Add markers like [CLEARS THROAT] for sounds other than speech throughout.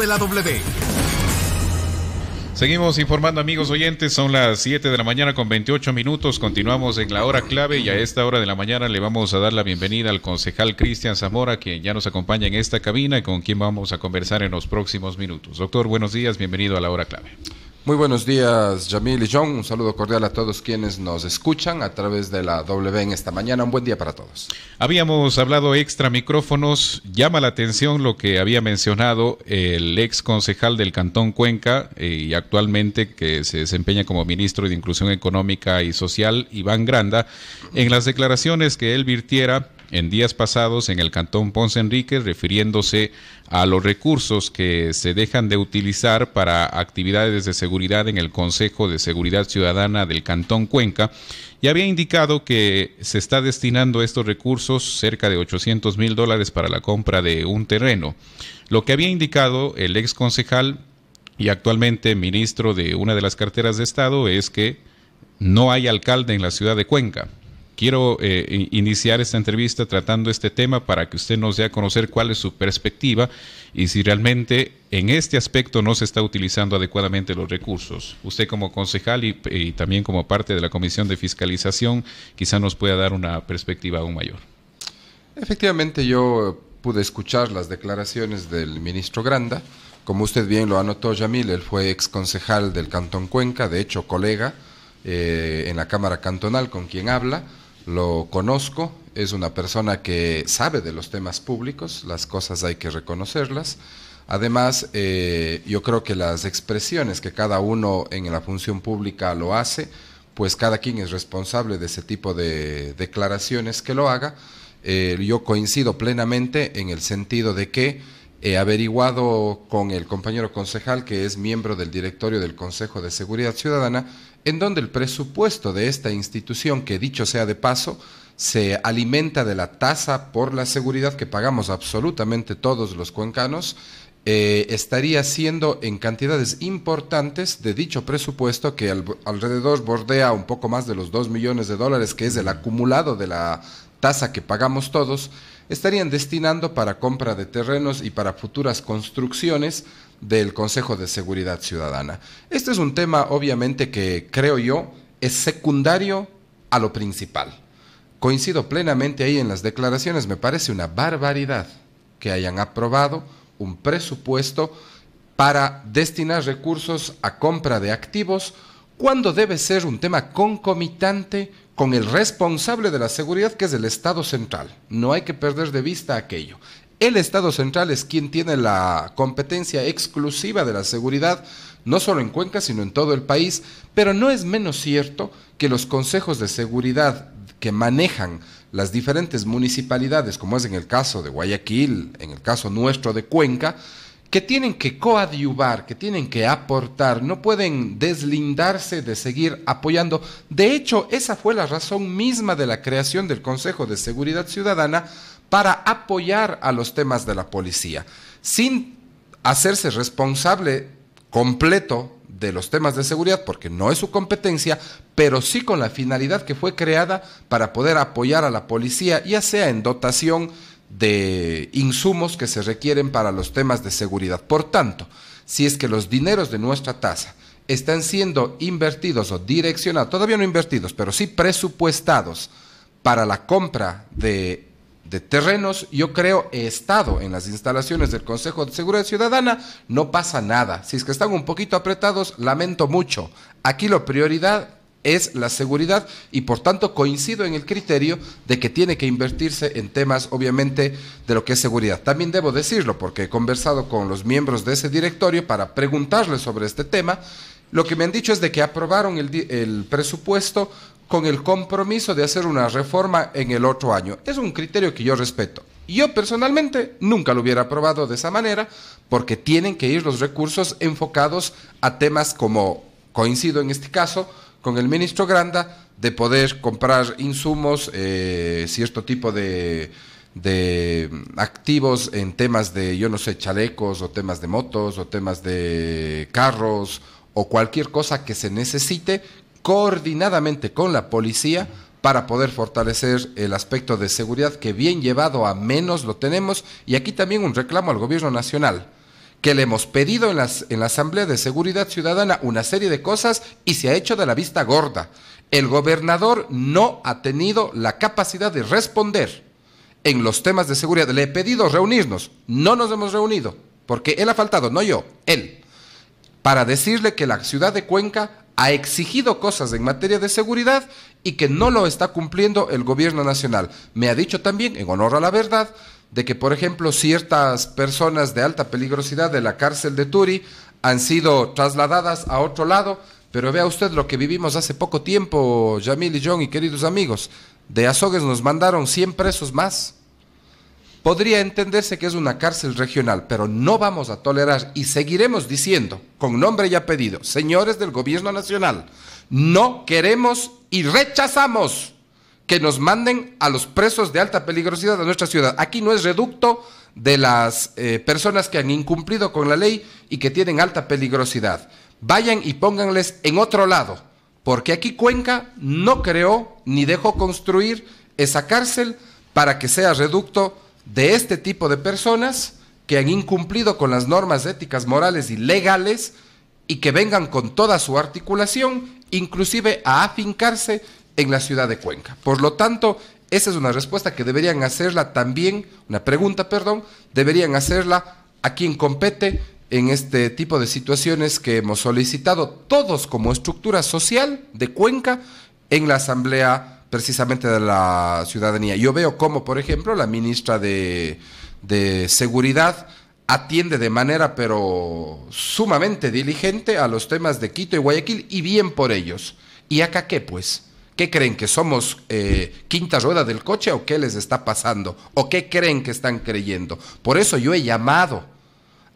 de la W. Seguimos informando amigos oyentes, son las 7 de la mañana con 28 minutos, continuamos en la hora clave y a esta hora de la mañana le vamos a dar la bienvenida al concejal Cristian Zamora, quien ya nos acompaña en esta cabina y con quien vamos a conversar en los próximos minutos. Doctor, buenos días, bienvenido a la hora clave. Muy buenos días, Jamil y John. Un saludo cordial a todos quienes nos escuchan a través de la W en esta mañana. Un buen día para todos. Habíamos hablado extra micrófonos. Llama la atención lo que había mencionado el ex concejal del Cantón Cuenca eh, y actualmente que se desempeña como ministro de Inclusión Económica y Social, Iván Granda, en las declaraciones que él virtiera en días pasados en el Cantón Ponce Enrique, refiriéndose a los recursos que se dejan de utilizar para actividades de seguridad en el Consejo de Seguridad Ciudadana del Cantón Cuenca, y había indicado que se está destinando estos recursos, cerca de 800 mil dólares, para la compra de un terreno. Lo que había indicado el ex concejal y actualmente ministro de una de las carteras de Estado es que no hay alcalde en la ciudad de Cuenca Quiero eh, iniciar esta entrevista tratando este tema para que usted nos dé a conocer cuál es su perspectiva y si realmente en este aspecto no se está utilizando adecuadamente los recursos. Usted como concejal y, también como parte de la Comisión de Fiscalización quizá nos pueda dar una perspectiva aún mayor. Efectivamente, yo pude escuchar las declaraciones del ministro Granda. Como usted bien lo anotó, Yamil, él fue ex concejal del Cantón Cuenca, de hecho colega eh, en la Cámara Cantonal con quien habla lo conozco, es una persona que sabe de los temas públicos, las cosas hay que reconocerlas. Además, eh, yo creo que las expresiones que cada uno en la función pública lo hace, pues cada quien es responsable de ese tipo de declaraciones que lo haga. Eh, yo coincido plenamente en el sentido de que he averiguado con el compañero concejal que es miembro del directorio del Consejo de Seguridad Ciudadana, en donde el presupuesto de esta institución, que dicho sea de paso, se alimenta de la tasa por la seguridad que pagamos absolutamente todos los cuencanos, eh, estaría siendo en cantidades importantes de dicho presupuesto que alrededor bordea un poco más de los 2 millones de dólares, que es el acumulado de la tasa que pagamos todos, estarían destinando para compra de terrenos y para futuras construcciones del Consejo de Seguridad Ciudadana. Este es un tema obviamente que creo yo es secundario a lo principal. Coincido plenamente ahí en las declaraciones, me parece una barbaridad que hayan aprobado un presupuesto para destinar recursos a compra de activos cuando debe ser un tema concomitante con el responsable de la seguridad que es el Estado central. No hay que perder de vista aquello. El Estado central es quien tiene la competencia exclusiva de la seguridad, no solo en Cuenca, sino en todo el país, pero no es menos cierto que los consejos de seguridad que manejan las diferentes municipalidades, como es en el caso de Guayaquil, en el caso nuestro de Cuenca, que tienen que coadyuvar, que tienen que aportar, no pueden deslindarse de seguir apoyando. De hecho, esa fue la razón misma de la creación del Consejo de Seguridad Ciudadana, para apoyar a los temas de la policía, sin hacerse responsable completo de los temas de seguridad, porque no es su competencia, pero sí con la finalidad que fue creada para poder apoyar a la policía, ya sea en dotación de insumos que se requieren para los temas de seguridad. Por tanto, si es que los dineros de nuestra tasa están siendo invertidos o direccionados, todavía no invertidos, pero sí presupuestados para la compra de de terrenos, yo creo, he estado en las instalaciones del Consejo de Seguridad Ciudadana, no pasa nada. Si es que están un poquito apretados, lamento mucho. Aquí la prioridad es la seguridad y por tanto coincido en el criterio de que tiene que invertirse en temas obviamente de lo que es seguridad. También debo decirlo porque he conversado con los miembros de ese directorio para preguntarles sobre este tema. Lo que me han dicho es de que aprobaron el, el presupuesto con el compromiso de hacer una reforma en el otro año. Es un criterio que yo respeto. Yo personalmente nunca lo hubiera aprobado de esa manera porque tienen que ir los recursos enfocados a temas como, coincido en este caso, con el ministro Granda, de poder comprar insumos, eh, cierto tipo de, de activos en temas de, yo no sé, chalecos o temas de motos o temas de carros o cualquier cosa que se necesite coordinadamente con la policía para poder fortalecer el aspecto de seguridad que bien llevado a menos lo tenemos. Y aquí también un reclamo al gobierno nacional, que le hemos pedido en, en la Asamblea de Seguridad Ciudadana una serie de cosas y se ha hecho de la vista gorda. El gobernador no ha tenido la capacidad de responder en los temas de seguridad. Le he pedido reunirnos, no nos hemos reunido, porque él ha faltado, no yo, él, para decirle que la ciudad de Cuenca ha exigido cosas en materia de seguridad y que no lo está cumpliendo el gobierno nacional. Me ha dicho también, en honor a la verdad, de que, por ejemplo, ciertas personas de alta peligrosidad de la cárcel de Turi han sido trasladadas a otro lado, pero vea usted lo que vivimos hace poco tiempo, Yamil y John y queridos amigos, de Azogues nos mandaron 100 presos más podría entenderse que es una cárcel regional, pero no vamos a tolerar y seguiremos diciendo, con nombre y apellido, señores del Gobierno Nacional, no queremos y rechazamos que nos manden a los presos de alta peligrosidad a nuestra ciudad. Aquí no es reducto de las eh, personas que han incumplido con la ley y que tienen alta peligrosidad. Vayan y pónganles en otro lado, porque aquí Cuenca no creó ni dejó construir esa cárcel para que sea reducto de este tipo de personas que han incumplido con las normas éticas, morales y legales y que vengan con toda su articulación, inclusive a afincarse en la ciudad de Cuenca. Por lo tanto, esa es una respuesta que deberían hacerla también, una pregunta, perdón, deberían hacerla a quien compete en este tipo de situaciones que hemos solicitado todos como estructura social de Cuenca en la Asamblea precisamente de la ciudadanía. Yo veo cómo, por ejemplo, la ministra de, Seguridad atiende de manera pero sumamente diligente a los temas de Quito y Guayaquil y bien por ellos. ¿Y acá qué pues? ¿Qué creen? ¿Que somos eh, quinta rueda del coche o qué les está pasando? ¿O qué creen que están creyendo? Por eso yo he llamado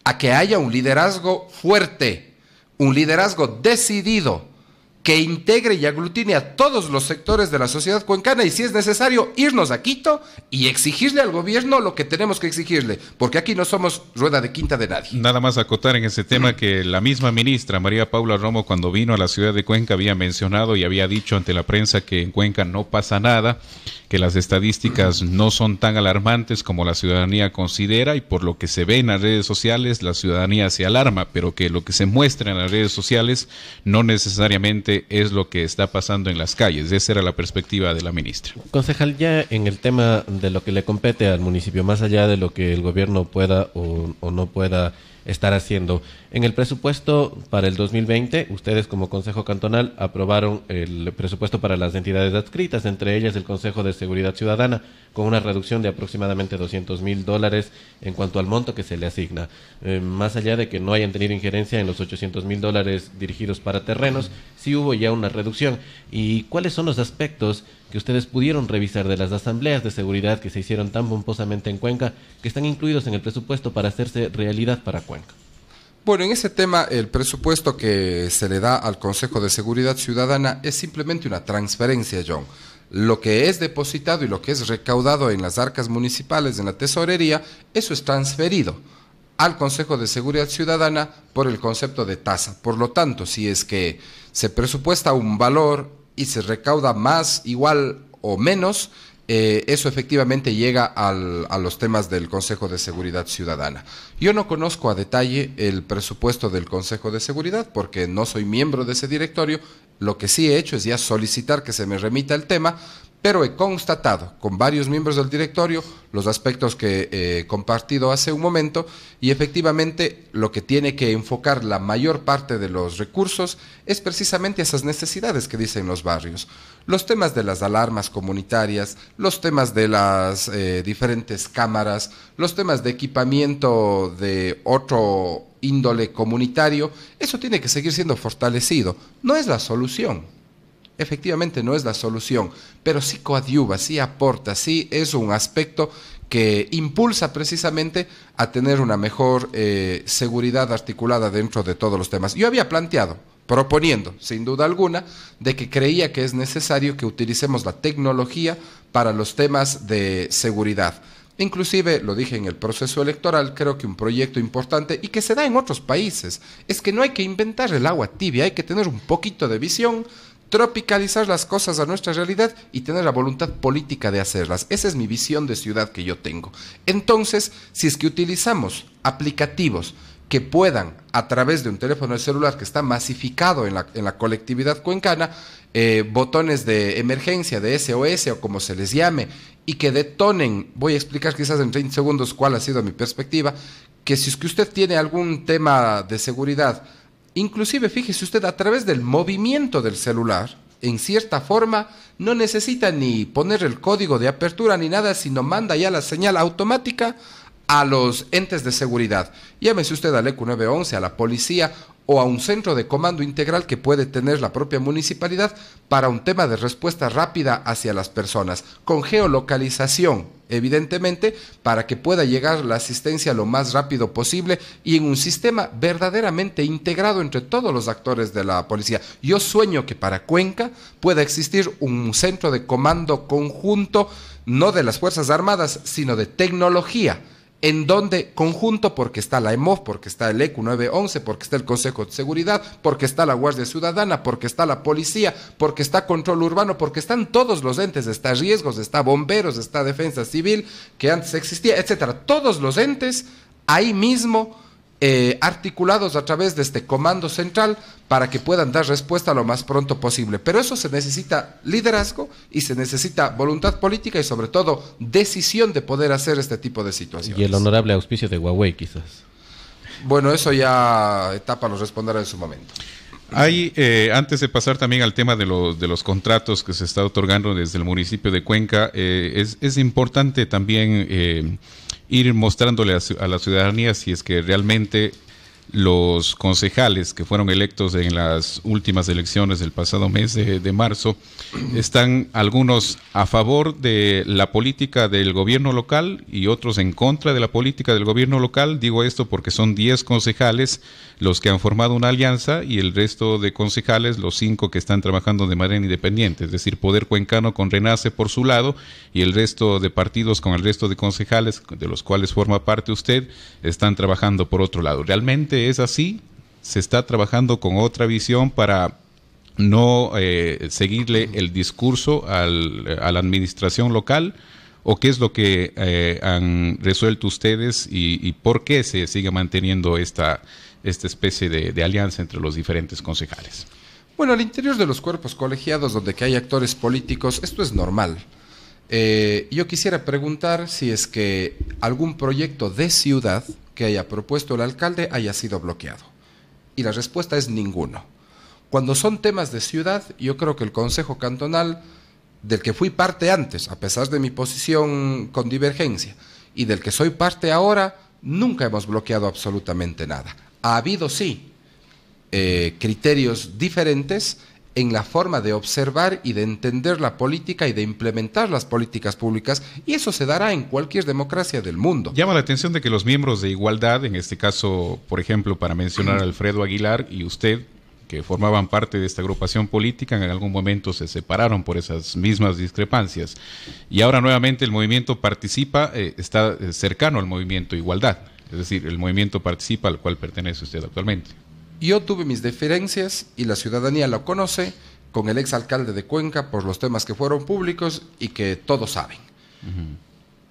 a que haya un liderazgo fuerte, un liderazgo decidido que integre y aglutine a todos los sectores de la sociedad cuencana y si es necesario irnos a Quito y exigirle al gobierno lo que tenemos que exigirle, porque aquí no somos rueda de quinta de nadie. Nada más acotar en ese tema que la misma ministra María Paula Romo cuando vino a la ciudad de Cuenca había mencionado y había dicho ante la prensa que en Cuenca no pasa nada, que las estadísticas no son tan alarmantes como la ciudadanía considera y por lo que se ve en las redes sociales la ciudadanía se alarma, pero que lo que se muestra en las redes sociales no necesariamente es lo que está pasando en las calles. Esa era la perspectiva de la ministra. Concejal, ya en el tema de lo que le compete al municipio, más allá de lo que el gobierno pueda o no pueda estar haciendo, en el presupuesto para el 2020, ustedes como Consejo Cantonal aprobaron el presupuesto para las entidades adscritas, entre ellas el Consejo de Seguridad Ciudadana, con una reducción de aproximadamente 200 mil dólares en cuanto al monto que se le asigna. Eh, más allá de que no hayan tenido injerencia en los 800 mil dólares dirigidos para terrenos, sí hubo ya una reducción. ¿Y cuáles son los aspectos que ustedes pudieron revisar de las asambleas de seguridad que se hicieron tan pomposamente en Cuenca, que están incluidos en el presupuesto para hacerse realidad para Cuenca? Bueno, en ese tema el presupuesto que se le da al Consejo de Seguridad Ciudadana es simplemente una transferencia, John. Lo que es depositado y lo que es recaudado en las arcas municipales, en la tesorería, eso es transferido al Consejo de Seguridad Ciudadana por el concepto de tasa. Por lo tanto, si es que se presupuesta un valor y se recauda más, igual o menos, eh, eso efectivamente llega a los temas del Consejo de Seguridad Ciudadana. Yo no conozco a detalle el presupuesto del Consejo de Seguridad porque no soy miembro de ese directorio. Lo que sí he hecho es ya solicitar que se me remita el tema pero he constatado con varios miembros del directorio los aspectos que he compartido hace un momento y efectivamente lo que tiene que enfocar la mayor parte de los recursos es precisamente esas necesidades que dicen los barrios. Los temas de las alarmas comunitarias, los temas de las eh, diferentes cámaras, los temas de equipamiento de otro índole comunitario, eso tiene que seguir siendo fortalecido. No es la solución, efectivamente no es la solución, pero sí coadyuva, sí aporta, sí es un aspecto que impulsa precisamente a tener una mejor eh, seguridad articulada dentro de todos los temas. Yo había planteado, proponiendo, sin duda alguna, de que creía que es necesario que utilicemos la tecnología para los temas de seguridad. Inclusive, lo dije en el proceso electoral, creo que un proyecto importante y que se da en otros países es que no hay que inventar el agua tibia, hay que tener un poquito de visión, tropicalizar las cosas a nuestra realidad y tener la voluntad política de hacerlas. Esa es mi visión de ciudad que yo tengo. Entonces, si es que utilizamos aplicativos que puedan, a través de un teléfono celular que está masificado en la, colectividad cuencana, eh, botones de emergencia, de SOS o como se les llame, y que detonen, voy a explicar quizás en 30 segundos cuál ha sido mi perspectiva, que si es que usted tiene algún tema de seguridad, Inclusive, fíjese usted, a través del movimiento del celular, en cierta forma, no necesita ni poner el código de apertura ni nada, sino manda ya la señal automática a los entes de seguridad. Llámese usted al ECU 911, a la policía o a un centro de comando integral que puede tener la propia municipalidad para un tema de respuesta rápida hacia las personas, con geolocalización evidentemente, para que pueda llegar la asistencia lo más rápido posible y en un sistema verdaderamente integrado entre todos los actores de la policía. Yo sueño que para Cuenca pueda existir un centro de comando conjunto, no de las Fuerzas Armadas, sino de tecnología en donde conjunto, porque está la EMOF, porque está el ECU 911, porque está el Consejo de Seguridad, porque está la Guardia Ciudadana, porque está la policía, porque está control urbano, porque están todos los entes, está riesgos, está bomberos, está defensa civil, que antes existía, etcétera. Todos los entes ahí mismo eh, articulados a través de este comando central para que puedan dar respuesta lo más pronto posible. Pero eso se necesita liderazgo y se necesita voluntad política y sobre todo decisión de poder hacer este tipo de situaciones. Y el honorable auspicio de Huawei quizás. Bueno, eso ya etapa nos responderá en su momento. Hay, eh, antes de pasar también al tema de los, de los contratos que se está otorgando desde el municipio de Cuenca, eh, es, es, importante también ir mostrándole a, la ciudadanía si es que realmente los concejales que fueron electos en las últimas elecciones del pasado mes de, marzo están algunos a favor de la política del gobierno local y otros en contra de la política del gobierno local. Digo esto porque son 10 concejales los que han formado una alianza y el resto de concejales, los cinco que están trabajando de manera independiente, es decir, Poder Cuencano con Renace por su lado y el resto de partidos con el resto de concejales de los cuales forma parte usted, están trabajando por otro lado. ¿Realmente es así? ¿Se está trabajando con otra visión para no eh, seguirle el discurso a la administración local? ¿O qué es lo que eh, han resuelto ustedes y por qué se sigue manteniendo esta esta especie de, alianza entre los diferentes concejales. Bueno, al interior de los cuerpos colegiados, donde hay actores políticos, esto es normal. Eh, yo quisiera preguntar si es que algún proyecto de ciudad que haya propuesto el alcalde haya sido bloqueado. Y la respuesta es ninguno. Cuando son temas de ciudad, yo creo que el Consejo Cantonal, del que fui parte antes, a pesar de mi posición con divergencia, y del que soy parte ahora, nunca hemos bloqueado absolutamente nada ha habido sí eh, criterios diferentes en la forma de observar y de entender la política y de implementar las políticas públicas, y eso se dará en cualquier democracia del mundo. Llama la atención de que los miembros de Igualdad, en este caso, por ejemplo, para mencionar a mm. Alfredo Aguilar y usted, que formaban parte de esta agrupación política, en algún momento se separaron por esas mismas discrepancias, y ahora nuevamente el movimiento participa, eh, está eh, cercano al movimiento Igualdad. Es decir, el movimiento participa al cual pertenece usted actualmente. Yo tuve mis diferencias y la ciudadanía lo conoce con el exalcalde de Cuenca por los temas que fueron públicos y que todos saben.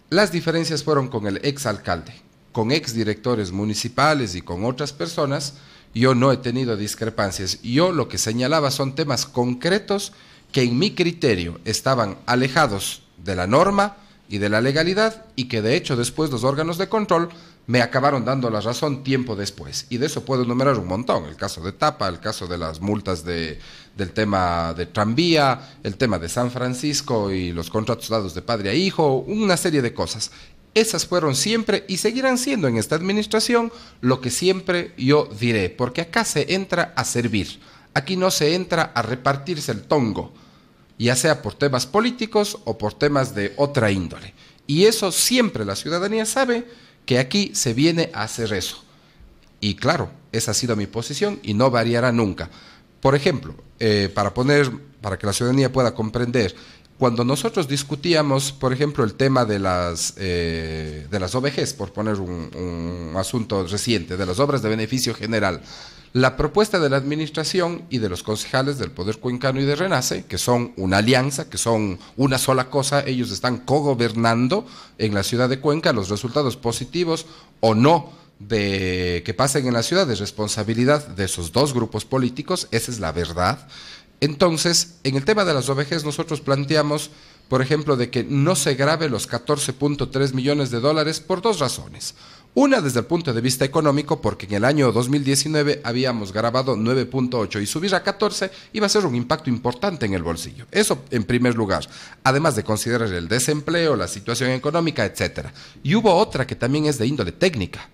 Las diferencias fueron con el exalcalde, con exdirectores municipales y con otras personas. Yo no he tenido discrepancias. Yo lo que señalaba son temas concretos que en mi criterio estaban alejados de la norma y de la legalidad y que de hecho después los órganos de control me acabaron dando la razón tiempo después. Y de eso puedo enumerar un montón. El caso de Tapa, el caso de las multas de, del tema de tranvía, el tema de San Francisco y los contratos dados de padre a hijo, una serie de cosas. Esas fueron siempre y seguirán siendo en esta administración lo que siempre yo diré, porque acá se entra a servir, aquí no se entra a repartirse el tongo, ya sea por temas políticos o por temas de otra índole. Y eso siempre la ciudadanía sabe que aquí se viene a hacer eso. Y claro, esa ha sido mi posición y no variará nunca. Por ejemplo, eh, para poner, para que la ciudadanía pueda comprender, cuando nosotros discutíamos, por ejemplo, el tema de las, eh, de las OBGs, por poner un asunto reciente, de las obras de beneficio general, la propuesta de la administración y de los concejales del Poder Cuencano y de Renace, que son una alianza, que son una sola cosa, ellos están cogobernando en la ciudad de Cuenca, los resultados positivos o no de que pasen en la ciudad es responsabilidad de esos dos grupos políticos, esa es la verdad. Entonces, en el tema de las OVGs nosotros planteamos, por ejemplo, de que no se grabe los 14.3 millones de dólares por dos razones. Una desde el punto de vista económico, porque en el año 2019 habíamos grabado 9.8 y subir a 14 iba a ser un impacto importante en el bolsillo. Eso en primer lugar, además de considerar el desempleo, la situación económica, etc. Y hubo otra que también es de índole técnica,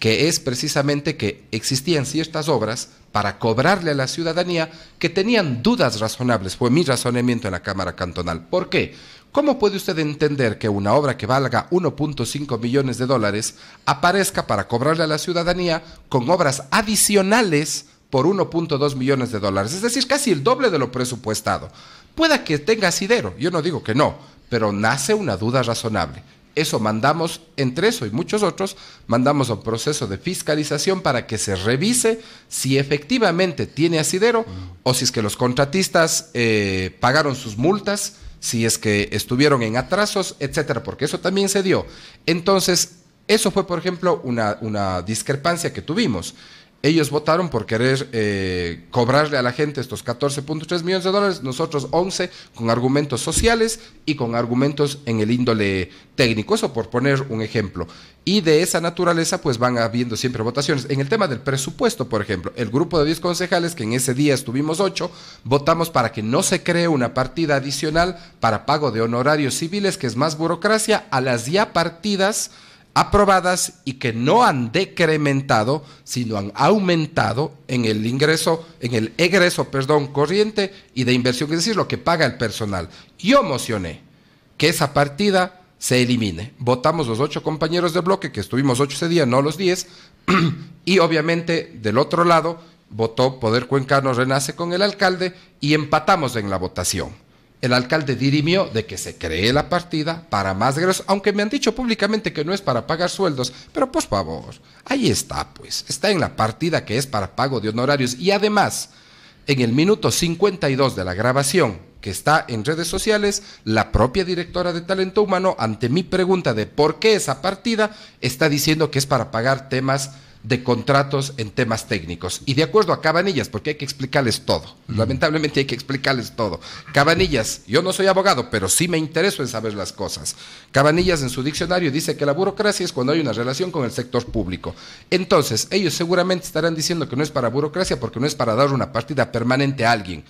que es precisamente que existían ciertas obras para cobrarle a la ciudadanía que tenían dudas razonables. Fue mi razonamiento en la Cámara Cantonal. ¿Por qué? ¿Cómo puede usted entender que una obra que valga 1.5 millones de dólares aparezca para cobrarle a la ciudadanía con obras adicionales por 1.2 millones de dólares? Es decir, casi el doble de lo presupuestado. Pueda que tenga asidero, yo no digo que no, pero nace una duda razonable. Eso mandamos, entre eso y muchos otros, mandamos a un proceso de fiscalización para que se revise si efectivamente tiene asidero o si es que los contratistas eh, pagaron sus multas si es que estuvieron en atrasos, etcétera, porque eso también se dio. Entonces, eso fue, por ejemplo, una, una discrepancia que tuvimos. Ellos votaron por querer eh, cobrarle a la gente estos 14.3 millones de dólares, nosotros 11 con argumentos sociales y con argumentos en el índole técnico, eso por poner un ejemplo. Y de esa naturaleza pues van habiendo siempre votaciones. En el tema del presupuesto, por ejemplo, el grupo de 10 concejales, que en ese día estuvimos 8, votamos para que no se cree una partida adicional para pago de honorarios civiles, que es más burocracia, a las ya partidas aprobadas y que no han decrementado, sino han aumentado en el ingreso, en el egreso, perdón, corriente y de inversión, es decir, lo que paga el personal. Yo mocioné que esa partida se elimine. Votamos los ocho compañeros de bloque, que estuvimos ocho ese día, no los diez, [CLEARS THROAT] y obviamente del otro lado votó Poder Cuencano Renace con el alcalde y empatamos en la votación. El alcalde dirimió de que se cree la partida para más gruesos, aunque me han dicho públicamente que no es para pagar sueldos, pero pues favor, ahí está pues, está en la partida que es para pago de honorarios y además, en el minuto 52 de la grabación, que está en redes sociales, la propia directora de talento humano, ante mi pregunta de por qué esa partida, está diciendo que es para pagar temas de contratos en temas técnicos. Y de acuerdo a Cabanillas, porque hay que explicarles todo. Mm. Lamentablemente hay que explicarles todo. Cabanillas, yo no soy abogado, pero sí me intereso en saber las cosas. Cabanillas en su diccionario dice que la burocracia es cuando hay una relación con el sector público. Entonces, ellos seguramente estarán diciendo que no es para burocracia porque no es para dar una partida permanente a alguien.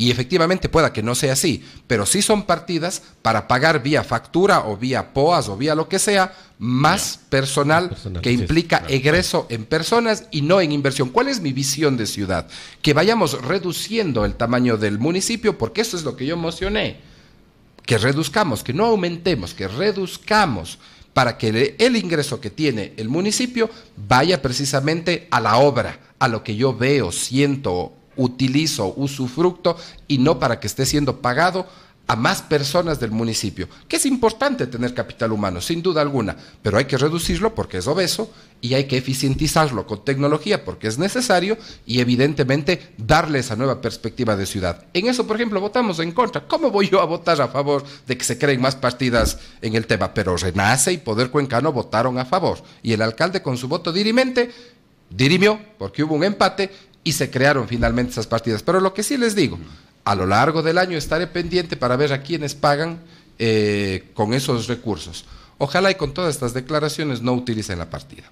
Y efectivamente pueda que no sea así, pero sí son partidas para pagar vía factura o vía POAS o vía lo que sea, más personal, que implica egreso en personas y no en inversión. ¿Cuál es mi visión de ciudad? Que vayamos reduciendo el tamaño del municipio, porque eso es lo que yo emocioné. Que reduzcamos, que no aumentemos, que reduzcamos para que el ingreso que tiene el municipio vaya precisamente a la obra, a lo que yo veo, siento utilizo, usufructo y no para que esté siendo pagado a más personas del municipio, que es importante tener capital humano, sin duda alguna, pero hay que reducirlo porque es obeso y hay que eficientizarlo con tecnología porque es necesario y evidentemente darle esa nueva perspectiva de ciudad. En eso, por ejemplo, votamos en contra. ¿Cómo voy yo a votar a favor de que se creen más partidas en el tema? Pero Renace y Poder Cuencano votaron a favor y el alcalde con su voto dirimente dirimió porque hubo un empate y se crearon finalmente esas partidas. Pero lo que sí les digo, a lo largo del año estaré pendiente para ver a quiénes pagan eh, con esos recursos. Ojalá y con todas estas declaraciones no utilicen la partida.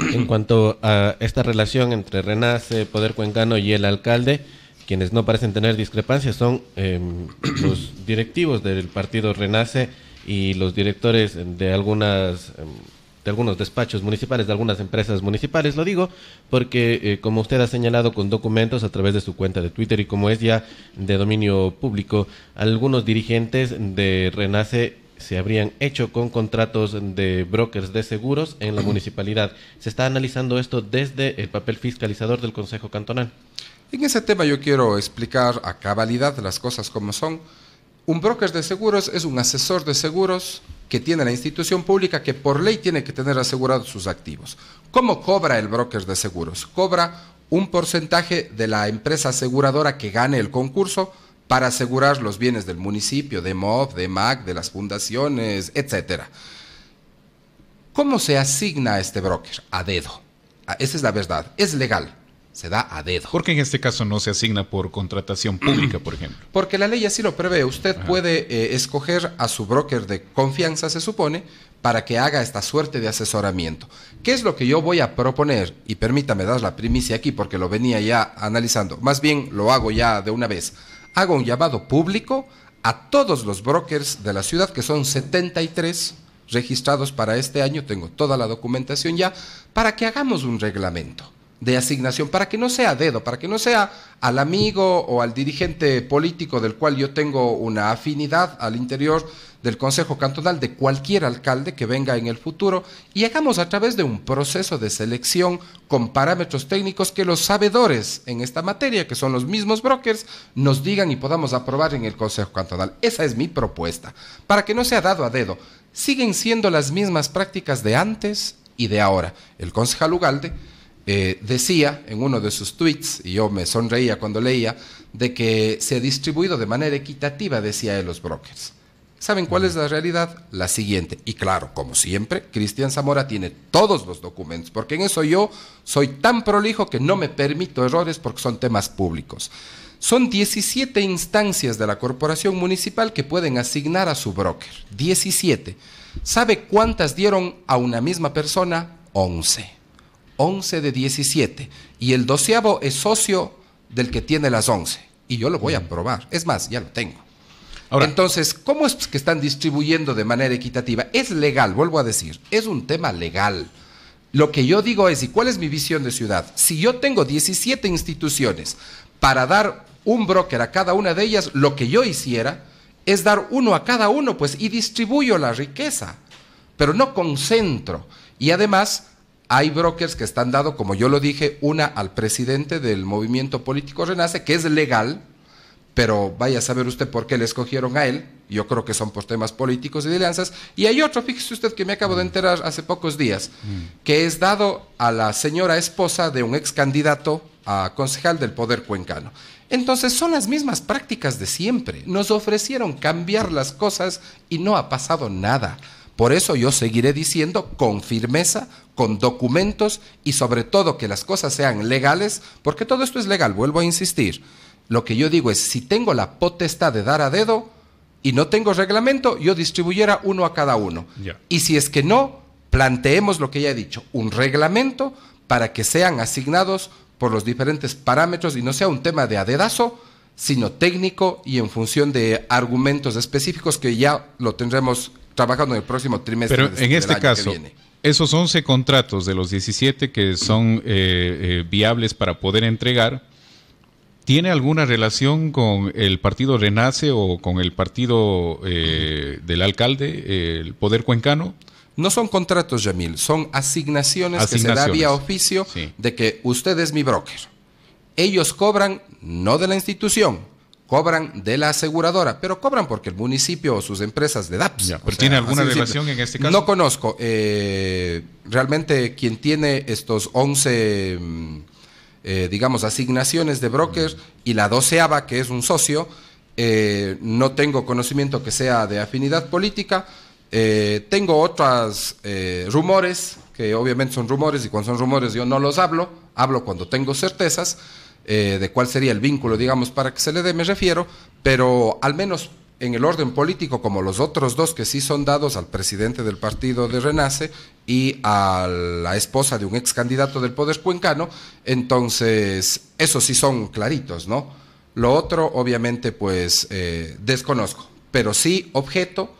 En [CLEARS THROAT] cuanto a esta relación entre Renace, Poder Cuencano y el alcalde, quienes no parecen tener discrepancias son em, [CLEARS THROAT] los directivos del partido Renace y los directores de algunas em, de algunos despachos municipales, de algunas empresas municipales. Lo digo porque, eh, como usted ha señalado con documentos a través de su cuenta de Twitter y como es ya de dominio público, algunos dirigentes de Renace se habrían hecho con contratos de brokers de seguros en la [CLEARS THROAT] municipalidad. ¿Se está analizando esto desde el papel fiscalizador del Consejo Cantonal? En ese tema yo quiero explicar a cabalidad las cosas como son. Un broker de seguros es un asesor de seguros que tiene la institución pública que por ley tiene que tener asegurados sus activos. ¿Cómo cobra el broker de seguros? Cobra un porcentaje de la empresa aseguradora que gane el concurso para asegurar los bienes del municipio, de MOV, de MAC, de las fundaciones, etcétera. ¿Cómo se asigna a este broker? A dedo. Ah, esa es la verdad. Es legal se da a dedo. Porque en este caso no se asigna por contratación pública, por ejemplo. [CLEARS THROAT] Porque la ley así lo prevé. Usted puede eh, escoger a su broker de confianza, se supone, para que haga esta suerte de asesoramiento. ¿Qué es lo que yo voy a proponer? Y permítame dar la primicia aquí porque lo venía ya analizando. Más bien lo hago ya de una vez. Hago un llamado público a todos los brokers de la ciudad, que son 73 registrados para este año, tengo toda la documentación ya, para que hagamos un reglamento de asignación, para que no sea dedo, para que no sea al amigo o al dirigente político del cual yo tengo una afinidad al interior del Consejo Cantonal, de cualquier alcalde que venga en el futuro, y hagamos a través de un proceso de selección con parámetros técnicos que los sabedores en esta materia, que son los mismos brokers, nos digan y podamos aprobar en el Consejo Cantonal. Esa es mi propuesta, para que no sea dado a dedo. Siguen siendo las mismas prácticas de antes y de ahora. El concejal Ugalde eh, decía en uno de sus tweets, y yo me sonreía cuando leía, de que se ha distribuido de manera equitativa, decía él, los brokers. ¿Saben cuál es la realidad? La siguiente. Y claro, como siempre, Cristian Zamora tiene todos los documentos, porque en eso yo soy tan prolijo que no me permito errores porque son temas públicos. Son 17 instancias de la corporación municipal que pueden asignar a su broker. 17. ¿Sabe cuántas dieron a una misma persona? 11. 11 de 17. Y el doceavo es socio del que tiene las 11. Y yo lo voy a probar. Es más, ya lo tengo. Ahora, Entonces, ¿cómo es que están distribuyendo de manera equitativa? Es legal, vuelvo a decir, es un tema legal. Lo que yo digo es, ¿y cuál es mi visión de ciudad? Si yo tengo 17 instituciones para dar un broker a cada una de ellas, lo que yo hiciera es dar uno a cada uno, pues, y distribuyo la riqueza, pero no concentro. Y además, hay brokers que están dado, como yo lo dije, una al presidente del movimiento político Renace, que es legal, pero vaya a saber usted por qué le escogieron a él. Yo creo que son por temas políticos y de alianzas. Y hay otro, fíjese usted, que me acabo de mm. enterar hace pocos días, mm. que es dado a la señora esposa de un ex candidato a concejal del Poder Cuencano. Entonces son las mismas prácticas de siempre. Nos ofrecieron cambiar las cosas y no ha pasado nada. Por eso yo seguiré diciendo con firmeza, con documentos y sobre todo que las cosas sean legales, porque todo esto es legal, vuelvo a insistir. Lo que yo digo es, si tengo la potestad de dar a dedo y no tengo reglamento, yo distribuyera uno a cada uno. Y si es que no, planteemos lo que ya he dicho, un reglamento para que sean asignados por los diferentes parámetros y no sea un tema de adedazo, sino técnico y en función de argumentos específicos que ya lo tendremos trabajando en el próximo trimestre. Pero en este caso, viene esos 11 contratos de los 17 que son eh, eh, viables para poder entregar, ¿tiene alguna relación con el partido Renace o con el partido eh, del alcalde, el Poder Cuencano? No son contratos, Yamil, son asignaciones, que se da vía oficio de que usted es mi broker. Ellos cobran no de la institución, cobran de la aseguradora, pero cobran porque el municipio o sus empresas de DAPS. ¿Tiene alguna relación en este caso? No conozco. Eh, realmente quien tiene estos 11, mm, eh, digamos, asignaciones de brokers y la doceava, que es un socio, eh, no tengo conocimiento que sea de afinidad política. tengo otros rumores, que obviamente son rumores y cuando son rumores yo no los hablo, hablo cuando tengo certezas eh, de cuál sería el vínculo, digamos, para que se le dé, me refiero, pero al menos en el orden político, como los otros dos que sí son dados al presidente del partido de Renace y a la esposa de un ex candidato del poder cuencano, entonces esos sí son claritos, ¿no? Lo otro, obviamente, pues eh, desconozco, pero sí objeto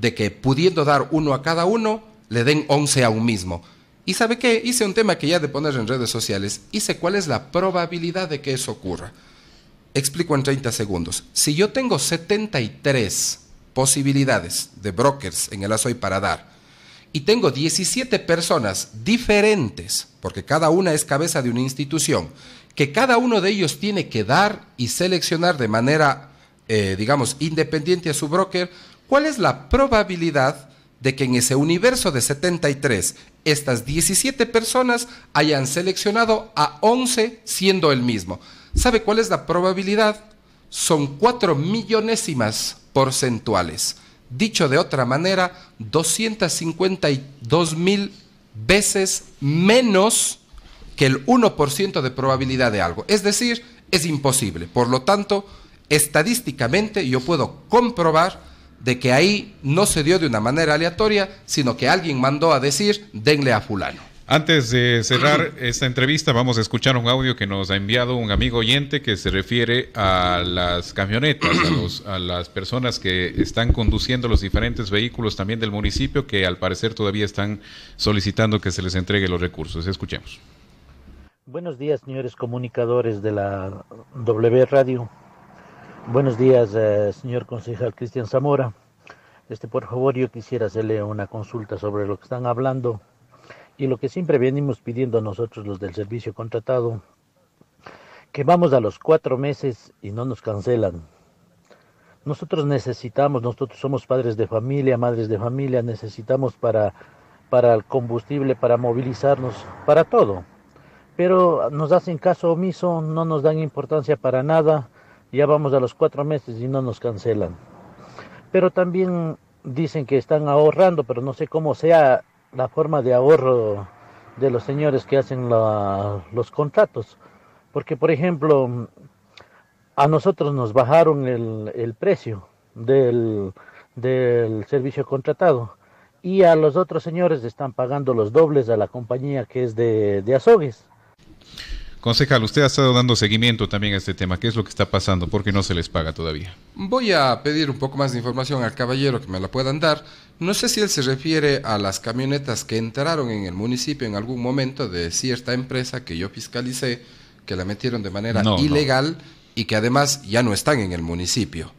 de que pudiendo dar uno a cada uno, le den once a un mismo. Y sabe qué? hice un tema que ya de poner en redes sociales, hice cuál es la probabilidad de que eso ocurra. Explico en 30 segundos. Si yo tengo 73 posibilidades de brokers en el ASOI para dar, y tengo 17 personas diferentes, porque cada una es cabeza de una institución, que cada uno de ellos tiene que dar y seleccionar de manera, eh, digamos, independiente a su broker, ¿cuál es la probabilidad de que en ese universo de 73 estas 17 personas hayan seleccionado a 11 siendo el mismo. ¿Sabe cuál es la probabilidad? Son 4 millonésimas porcentuales. Dicho de otra manera, 252 mil veces menos que el 1% de probabilidad de algo. Es decir, es imposible. Por lo tanto, estadísticamente yo puedo comprobar de que ahí no se dio de una manera aleatoria, sino que alguien mandó a decir, denle a fulano. Antes de cerrar esta entrevista, vamos a escuchar un audio que nos ha enviado un amigo oyente que se refiere a las camionetas, a, a, las personas que están conduciendo los diferentes vehículos también del municipio que al parecer todavía están solicitando que se les entregue los recursos. Escuchemos. Buenos días, señores comunicadores de la W Radio. Buenos días, eh, señor concejal Cristian Zamora. Este, por favor, yo quisiera hacerle una consulta sobre lo que están hablando y lo que siempre venimos pidiendo nosotros los del servicio contratado, que vamos a los cuatro meses y no nos cancelan. Nosotros necesitamos, nosotros somos padres de familia, madres de familia, necesitamos para, para el combustible, para movilizarnos, para todo. Pero nos hacen caso omiso, no nos dan importancia para nada ya vamos a los cuatro meses y no nos cancelan. Pero también dicen que están ahorrando, pero no sé cómo sea la forma de ahorro de los señores que hacen los contratos. Porque, por ejemplo, a nosotros nos bajaron el, el precio del, del servicio contratado y a los otros señores están pagando los dobles a la compañía que es de, de azogues. Concejal, usted ha estado dando seguimiento también a este tema. ¿Qué es lo que está pasando? ¿Por qué no se les paga todavía? Voy a pedir un poco más de información al caballero que me la puedan dar. No sé si él se refiere a las camionetas que entraron en el municipio en algún momento de cierta empresa que yo fiscalicé, que la metieron de manera ilegal y que además ya no están en el municipio.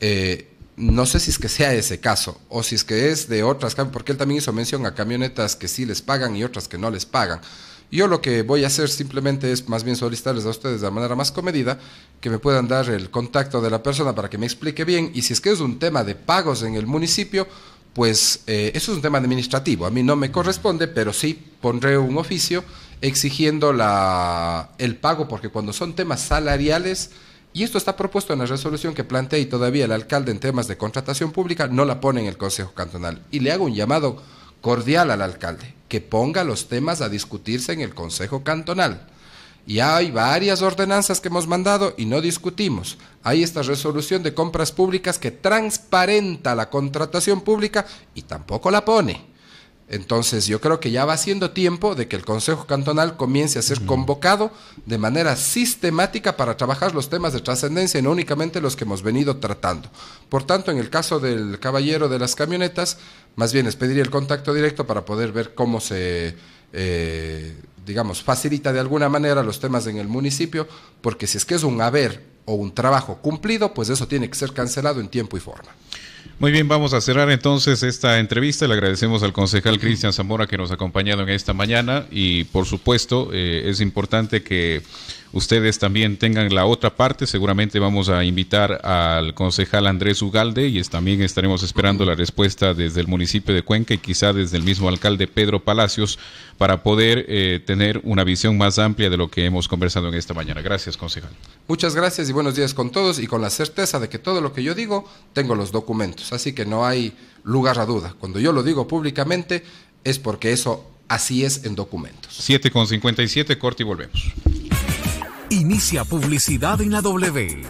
Eh, no sé si es que sea ese caso o si es que es de otras, porque él también hizo mención a camionetas que sí les pagan y otras que no les pagan. Yo lo que voy a hacer simplemente es más bien solicitarles a ustedes de la manera más comedida que me puedan dar el contacto de la persona para que me explique bien y si es que es un tema de pagos en el municipio, pues eh, eso es un tema administrativo. A mí no me corresponde, pero sí pondré un oficio exigiendo la, el pago porque cuando son temas salariales... Y esto está propuesto en la resolución que plantea y todavía el alcalde en temas de contratación pública no la pone en el Consejo Cantonal. Y le hago un llamado cordial al alcalde que ponga los temas a discutirse en el Consejo Cantonal. Y hay varias ordenanzas que hemos mandado y no discutimos. Hay esta resolución de compras públicas que transparenta la contratación pública y tampoco la pone. Entonces yo creo que ya va siendo tiempo de que el Consejo Cantonal comience a ser convocado de manera sistemática para trabajar los temas de trascendencia y no únicamente los que hemos venido tratando. Por tanto, en el caso del caballero de las camionetas, más bien es pedir el contacto directo para poder ver cómo se, eh, digamos, facilita de alguna manera los temas en el municipio, porque si es que es un haber o un trabajo cumplido, pues eso tiene que ser cancelado en tiempo y forma. Muy bien, vamos a cerrar entonces esta entrevista. Le agradecemos al concejal Cristian Zamora que nos ha acompañado en esta mañana y por supuesto eh, es importante que ustedes también tengan la otra parte. Seguramente vamos a invitar al concejal Andrés Ugalde y también estaremos esperando la respuesta desde el municipio de Cuenca y quizá desde el mismo alcalde Pedro Palacios para poder eh, tener una visión más amplia de lo que hemos conversado en esta mañana. Gracias, concejal. Muchas gracias y buenos días con todos y con la certeza de que todo lo que yo digo tengo los documentos, así que no hay lugar a duda. Cuando yo lo digo públicamente es porque eso así es en documentos. 7 con 57, corte y volvemos. Inicia publicidad en la W.